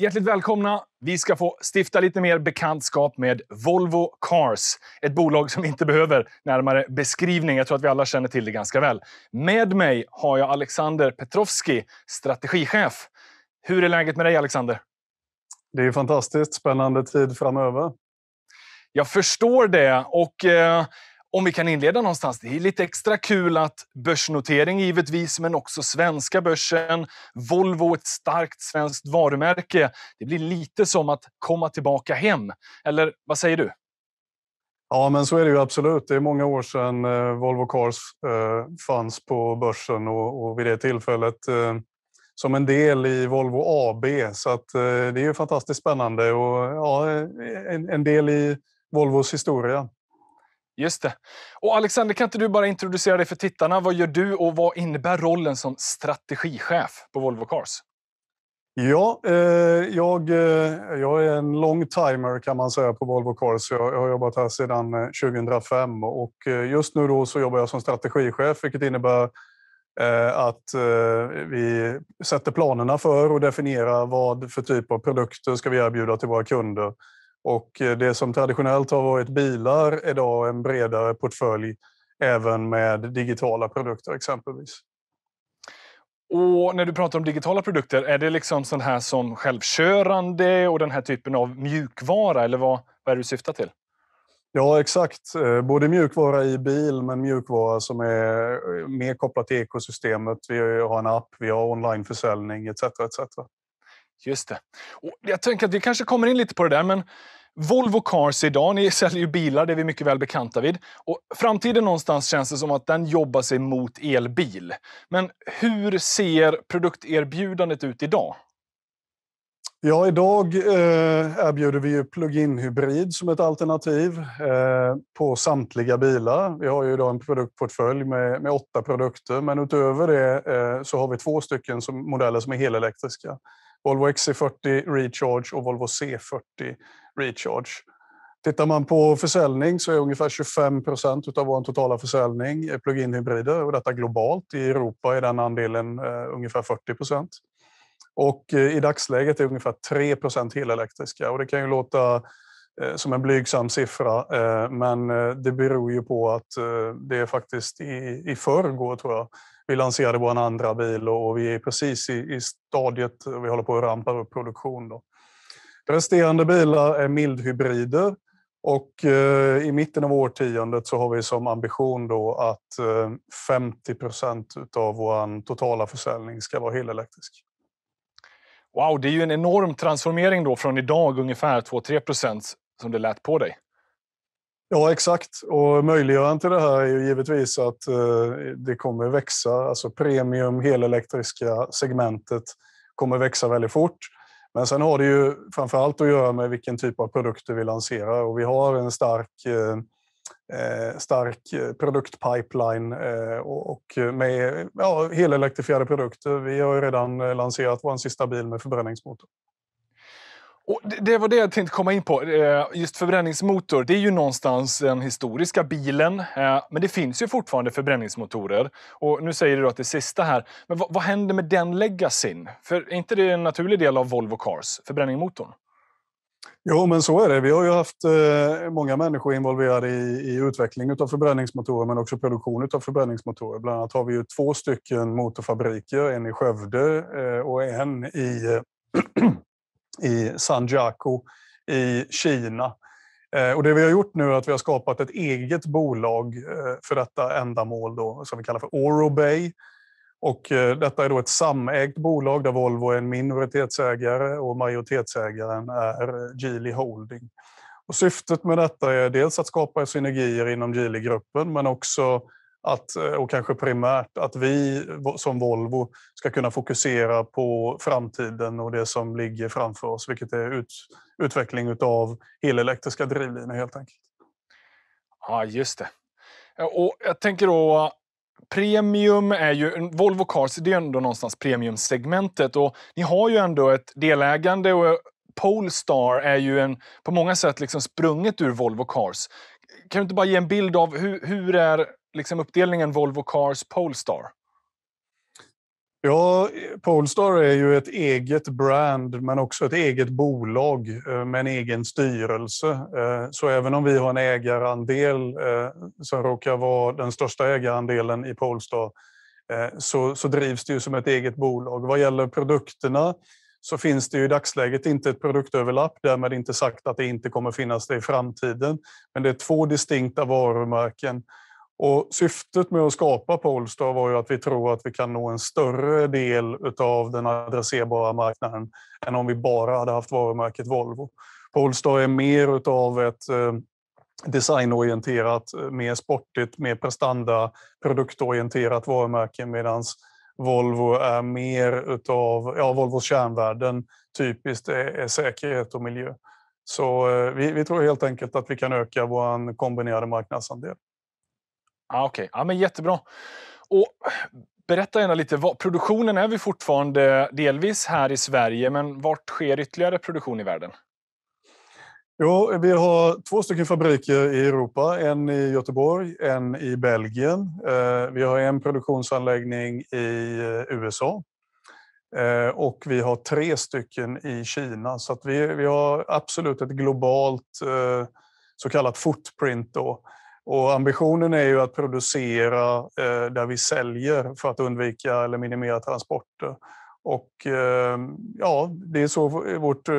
Hjärtligt välkomna! Vi ska få stifta lite mer bekantskap med Volvo Cars. Ett bolag som inte behöver närmare beskrivning. Jag tror att vi alla känner till det ganska väl. Med mig har jag Alexander Petrovski, strategichef. Hur är läget med dig, Alexander? Det är fantastiskt spännande tid framöver. Jag förstår det. och... Eh, om vi kan inleda någonstans. Det är lite extra kul att börsnotering givetvis, men också svenska börsen. Volvo, ett starkt svenskt varumärke. Det blir lite som att komma tillbaka hem. Eller vad säger du? Ja, men så är det ju absolut. Det är många år sedan eh, Volvo Cars eh, fanns på börsen och vid det tillfället eh, som en del i Volvo AB. Så att, det är ju fantastiskt spännande och ja, en del i Volvos historia. Just det. Och Alexander, kan inte du bara introducera dig för tittarna? Vad gör du och vad innebär rollen som strategichef på Volvo Cars? Ja, eh, jag, eh, jag är en long timer kan man säga på Volvo Cars. Jag, jag har jobbat här sedan 2005 eh, och eh, just nu då så jobbar jag som strategichef, vilket innebär att vi sätter planerna för och definierar vad för typ av produkter ska vi erbjuda till våra kunder. Och eh, det som traditionellt har varit bilar är idag en bredare portfölj även med digitala produkter exempelvis. Och när du pratar om digitala produkter, är det liksom sån här som självkörande och den här typen av mjukvara eller vad, vad är det du syftar till? Ja, exakt. Eh, både mjukvara i bil, men mjukvara som är eh, mer kopplat till ekosystemet. Vi har en app, vi har onlineförsäljning etc. etc. Just det. Och jag tänker att vi kanske kommer in lite på det där, men Volvo Cars idag, ni säljer ju bilar, det är vi mycket väl bekanta vid. Och framtiden någonstans känns det som att den jobbar sig mot elbil. Men hur ser produkterbjudandet ut idag? Ja, idag eh, erbjuder vi ju plug-in hybrid som ett alternativ eh, på samtliga bilar. Vi har ju idag en produktportfölj med, med åtta produkter, men utöver det eh, så har vi två stycken som, modeller som är helelektriska. Volvo XC40 Recharge och Volvo C40 Recharge. Tittar man på försäljning så är ungefär 25 procent av vår totala försäljning plug-in hybrider och detta globalt. I Europa är den andelen eh, ungefär 40 procent. Och eh, i dagsläget är ungefär 3 procent helelektriska och det kan ju låta eh, som en blygsam siffra, men det beror ju på att det är faktiskt i, i förrgår tror jag vi lanserade vår andra bil och, vi är precis i, i stadiet, vi håller på att rampa upp produktion. Då. De resterande bilar är mildhybrider och eh, i mitten av årtiondet så har vi som ambition då att eh, 50 procent av vår totala försäljning ska vara helelektrisk. Wow, det är ju en enorm transformering då från idag ungefär 2-3 procent som det lät på dig. Ja, exakt. Och möjliggörande till det här är ju givetvis att eh, det kommer växa. Alltså premium helelektriska segmentet kommer växa väldigt fort. Men sen har det ju framför allt att göra med vilken typ av produkter vi lanserar och vi har en stark, eh, eh, stark produktpipeline och med ja, helelektrifierade produkter. Vi har ju redan lanserat vår sista bil med förbränningsmotor. Och det var det jag tänkte komma in på. Eh, just förbränningsmotor, det är ju någonstans den historiska bilen. Eh, men det finns ju fortfarande förbränningsmotorer. Och nu säger du att det sista här. Men vad, vad händer med den legacyn? För är inte det en naturlig del av Volvo Cars, förbränningsmotorn? Jo, men så är det. Vi har ju haft eh, många människor involverade i, i utveckling av förbränningsmotorer men också produktion av förbränningsmotorer. Bland annat har vi ju två stycken motorfabriker, en i Skövde och en i i San i Kina. Eh, och det vi har gjort nu är att vi har skapat ett eget bolag eh, för detta ändamål då, som vi kallar för Orobay. Och eh, detta är då ett samägt bolag där Volvo är en minoritetsägare och majoritetsägaren är Geely Holding. Och syftet med detta är dels att skapa synergier inom Geely-gruppen men också att, eh, och kanske primärt att vi som Volvo ska kunna fokusera på framtiden och det som ligger framför oss, vilket är ut, utveckling av helelektriska drivlinor helt enkelt. Ja, just det. Och jag tänker då Premium är ju, Volvo Cars det är ändå någonstans premiumsegmentet och ni har ju ändå ett delägande och Polestar är ju en, på många sätt liksom sprunget ur Volvo Cars. Kan du inte bara ge en bild av hur, hur är liksom uppdelningen Volvo Cars Polestar? Ja, Polestar är ju ett eget brand men också ett eget bolag eh, med en egen styrelse. Eh, så även om vi har en ägarandel eh, som råkar vara den största ägarandelen i Polestar så, så drivs det ju som ett eget bolag. Vad gäller produkterna så finns det ju i dagsläget inte ett produktöverlapp, därmed inte sagt att det inte kommer finnas det i framtiden. Men det är två distinkta varumärken och syftet med att skapa Polestar var ju att vi tror att vi kan nå en större del av den adresserbara marknaden än om vi bara hade haft varumärket Volvo. Polestar är mer av ett eh, designorienterat, eh, mer sportigt, mer prestanda, produktorienterat varumärke medan Volvo är mer utav, ja Volvos kärnvärden typiskt är, är säkerhet och miljö. Så eh, vi, vi, tror helt enkelt att vi kan öka vår kombinerade marknadsandel. Ah, Okej, okay. ah, jättebra. Och berätta gärna lite, vad, produktionen är vi fortfarande delvis här i Sverige, men vart sker ytterligare produktion i världen? Jo, vi har två stycken fabriker i Europa, en i Göteborg, en i Belgien. Eh, vi har en produktionsanläggning i eh, USA eh, och vi har tre stycken i Kina. Så vi, vi har absolut ett globalt så kallat footprint. Då. Och ambitionen är ju att producera eh, där vi säljer för att undvika eller minimera transporter. Och eh, ja, det är så vårt eh,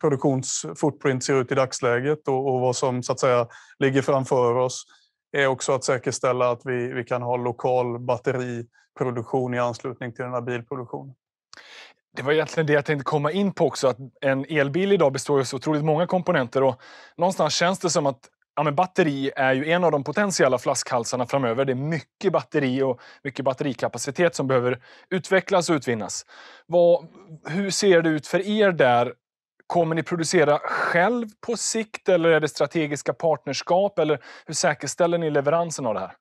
produktionsfootprint ser ut i dagsläget och, och vad som så att säga ligger framför oss är också att säkerställa att vi, vi kan ha lokal batteriproduktion i anslutning till den här bilproduktionen. Det var egentligen det jag tänkte komma in på också, att en elbil idag består av så otroligt många komponenter och någonstans känns det som att ja, men batteri är ju en av de potentiella flaskhalsarna framöver. Det är mycket batteri och mycket batterikapacitet som behöver utvecklas och utvinnas. Vad, hur ser det ut för er där? Kommer ni producera själv på sikt eller är det strategiska partnerskap? Eller hur säkerställer ni leveransen av det här?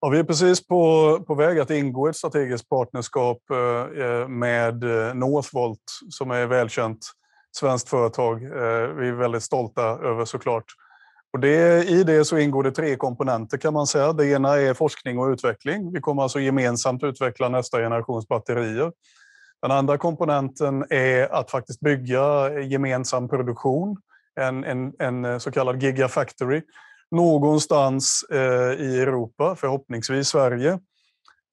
Ja, vi är precis på, på väg att ingå ett strategiskt partnerskap eh, eh, med eh, Northvolt som är välkänt svenskt företag. Vi är väldigt stolta över såklart. Och det, I det så ingår det tre komponenter kan man säga. Det ena är forskning och utveckling. Vi kommer alltså gemensamt utveckla nästa generations batterier. Den andra komponenten är att faktiskt bygga gemensam produktion, en, en, en eh, så kallad gigafactory, någonstans eh, i Europa, förhoppningsvis Sverige.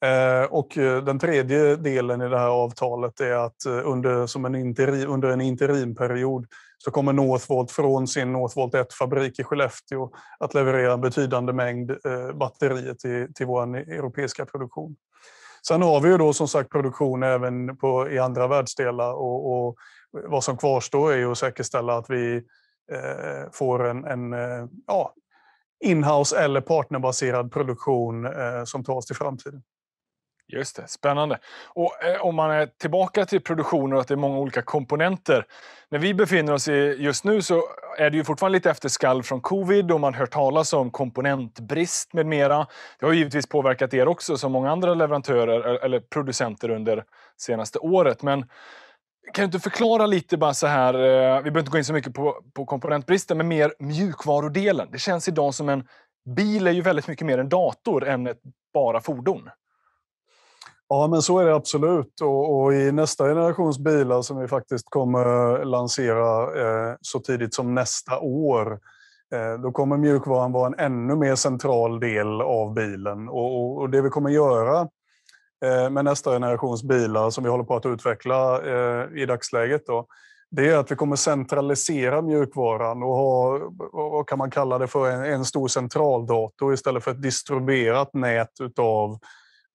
Eh, och den tredje delen i det här avtalet är att under, som en interim, under en interimperiod så kommer Northvolt från sin Northvolt 1-fabrik i Skellefteå att leverera en betydande mängd eh, batterier till, till vår europeiska produktion. Sen har vi ju då som sagt produktion även på, i andra världsdelar och, och vad som kvarstår är ju att säkerställa att vi eh, får en, en eh, ja, inhouse eller partnerbaserad produktion eh, som tar oss till framtiden. Just det, spännande. Och eh, om man är tillbaka till produktioner och att det är många olika komponenter. När vi befinner oss i just nu så är det ju fortfarande lite efterskalv från covid och man hör talas om komponentbrist med mera. Det har givetvis påverkat er också som många andra leverantörer eh, eller producenter under senaste året. Men kan du inte förklara lite bara så här, eh, vi behöver inte gå in så mycket på, på komponentbristen, men mer mjukvarudelen. Det känns idag som en bil är ju väldigt mycket mer en dator än ett bara fordon. Ja, men så är det absolut. Och, och, i nästa generations bilar som vi faktiskt kommer lansera eh, så tidigt som nästa år, eh, då kommer mjukvaran vara en ännu mer central del av bilen. Och, och, och det vi kommer göra eh, med nästa generations bilar som vi håller på att utveckla eh, i dagsläget, då, det är att vi kommer centralisera mjukvaran och ha, vad kan man kalla det för, en, en stor centraldator istället för ett distribuerat nät utav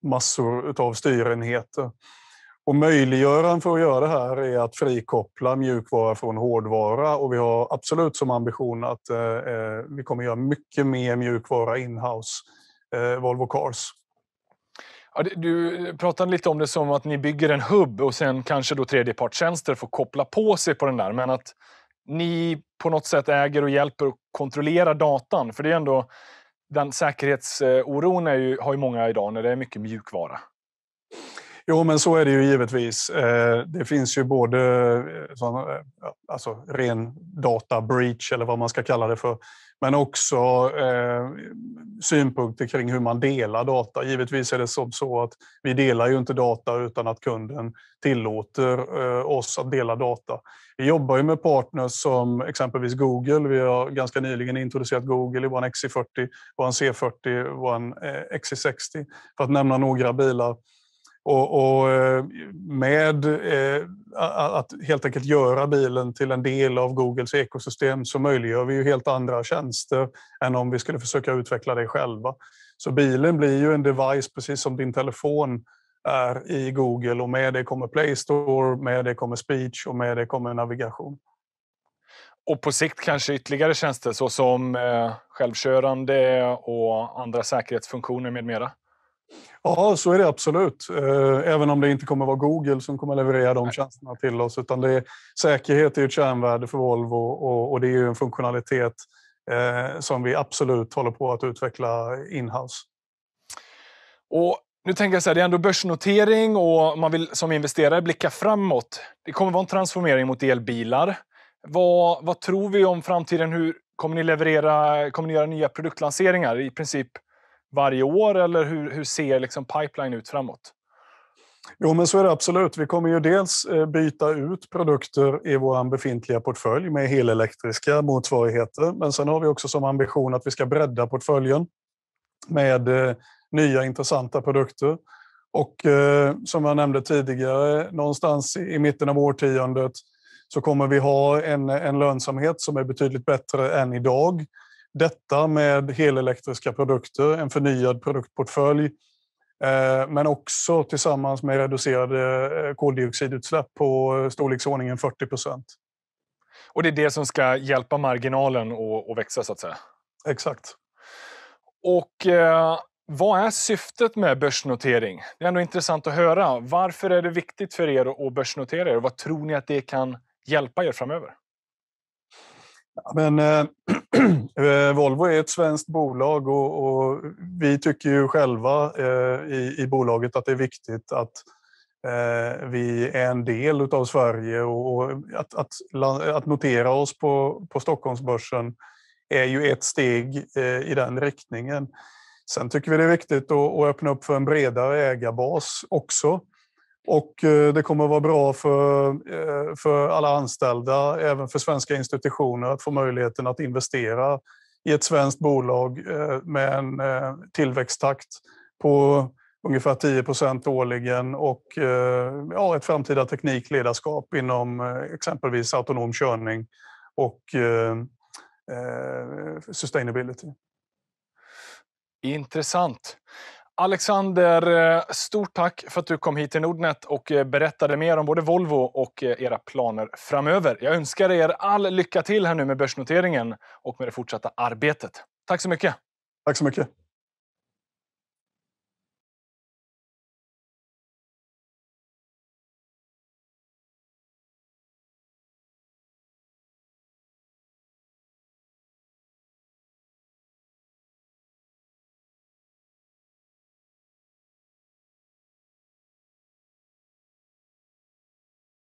massor av styrenheter. Och möjliggöraren för att göra det här är att frikoppla mjukvara från hårdvara och vi har absolut som ambition att eh, eh vi kommer göra mycket mer mjukvara inhouse, eh, Volvo Cars. Ja, du pratade lite om det som att ni bygger en hubb och sen kanske då tredjepartstjänster får koppla på sig på den där, men att ni på något sätt äger och hjälper och kontrollerar datan, för det är ändå den säkerhetsoron är ju, har ju många idag när det är mycket mjukvara. Jo, men så är det ju givetvis. Eh, det finns ju både eh, eh, alltså ren data breach eller vad man ska kalla det för, men också synpunkter kring hur man delar data. Givetvis är det som så att vi delar ju inte data utan att kunden tillåter oss att dela data. Vi jobbar ju med partners som exempelvis Google. Vi har ganska nyligen introducerat Google i vår XC40, vår C40, vår XC60 för att nämna några bilar och, och eh, med eh, att helt enkelt göra bilen till en del av Googles ekosystem så möjliggör vi ju helt andra tjänster än om vi skulle försöka utveckla det själva. Så bilen blir ju en device precis som din telefon är i Google och med det kommer Play Store, med det kommer speech och med det kommer navigation. Och på sikt kanske ytterligare tjänster såsom eh, självkörande och andra säkerhetsfunktioner med mera? Ja, så är det absolut. Eh, även om det inte kommer vara Google som kommer leverera de tjänsterna till oss. Utan det är, säkerhet är ett kärnvärde för Volvo och, och det är ju en funktionalitet eh, som vi absolut håller på att utveckla inhouse. Och nu tänker jag så här, det är ändå börsnotering och man vill som investerare blicka framåt. Det kommer vara en transformering mot elbilar. Vad, vad tror vi om framtiden? Hur kommer ni leverera? Kommer ni göra nya produktlanseringar? I princip varje år eller hur, hur ser liksom pipeline ut framåt? Jo, men så är det absolut. Vi kommer ju dels eh, byta ut produkter i vår befintliga portfölj med helelektriska motsvarigheter. Men sen har vi också som ambition att vi ska bredda portföljen med eh, nya intressanta produkter. Och eh, som jag nämnde tidigare, någonstans i mitten av årtiondet så kommer vi ha en, en lönsamhet som är betydligt bättre än idag detta med helelektriska produkter, en förnyad produktportfölj, eh, men också tillsammans med reducerade eh, koldioxidutsläpp på eh, storleksordningen 40 procent. Och det är det som ska hjälpa marginalen att växa så att säga? Exakt. Och eh, vad är syftet med börsnotering? Det är ändå intressant att höra. Varför är det viktigt för er att börsnotera er? Vad tror ni att det kan hjälpa er framöver? Ja, men, eh, Eh, Volvo är ett svenskt bolag och, och vi tycker ju själva eh, i, i, bolaget att det är viktigt att eh, vi är en del av Sverige och, och att, att, att, notera oss på, på Stockholmsbörsen är ju ett steg eh, i den riktningen. Sen tycker vi det är viktigt att, att öppna upp för en bredare ägarbas också. Och eh, det kommer att vara bra för, eh, för alla anställda, även för svenska institutioner, att få möjligheten att investera i ett svenskt bolag eh, med en tillväxttakt på ungefär 10 procent årligen och ja, ett framtida teknikledarskap inom exempelvis autonom körning och sustainability. Intressant. Alexander, eh, stort tack för att du kom hit till Nordnet och eh, berättade mer om både Volvo och eh, era planer framöver. Jag önskar er all lycka till här nu med börsnoteringen och med det fortsatta arbetet. Tack så mycket. Tack så mycket.